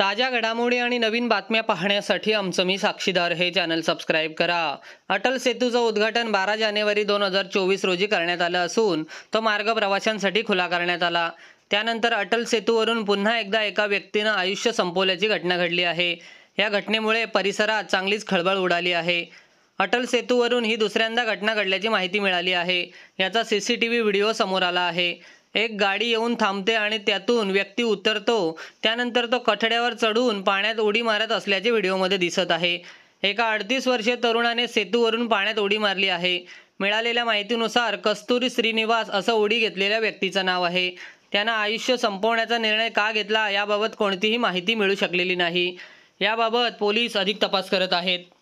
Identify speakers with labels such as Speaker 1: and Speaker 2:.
Speaker 1: ताज्या घडामोडी आणि नवीन बातम्या पाहण्यासाठी आमचं मी साक्षीदार हे चॅनल सबस्क्राईब करा अटल सेतूचं उद्घाटन बारा जानेवारी दोन हजार चोवीस रोजी करण्यात आलं असून तो मार्ग प्रवाशांसाठी खुला करण्यात आला त्यानंतर अटल सेतूवरून पुन्हा एकदा एका व्यक्तीनं आयुष्य संपवल्याची घटना घडली आहे या घटनेमुळे परिसरात चांगलीच खळबळ उडाली आहे अटल सेतूवरून ही दुसऱ्यांदा घटना घडल्याची माहिती मिळाली आहे याचा C C T V video समोर आला आहे एक गाडी येऊन थांबते आणि त्यातून व्यक्ती उतरतो त्यानंतर तो कठड्यावर चढून पाण्यात उडी मारत असल्याचे व्हिडिओमध्ये दिसत आहे एका अडतीस वर्षीय तरुणाने सेतूवरून पाण्यात उडी मारली आहे मिळालेल्या माहितीनुसार कस्तुरी श्रीनिवास असं उडी घेतलेल्या व्यक्तीचं नाव आहे त्यानं आयुष्य संपवण्याचा निर्णय का घेतला याबाबत कोणतीही माहिती मिळू शकलेली नाही याबाबत पोलीस अधिक तपास करत आहेत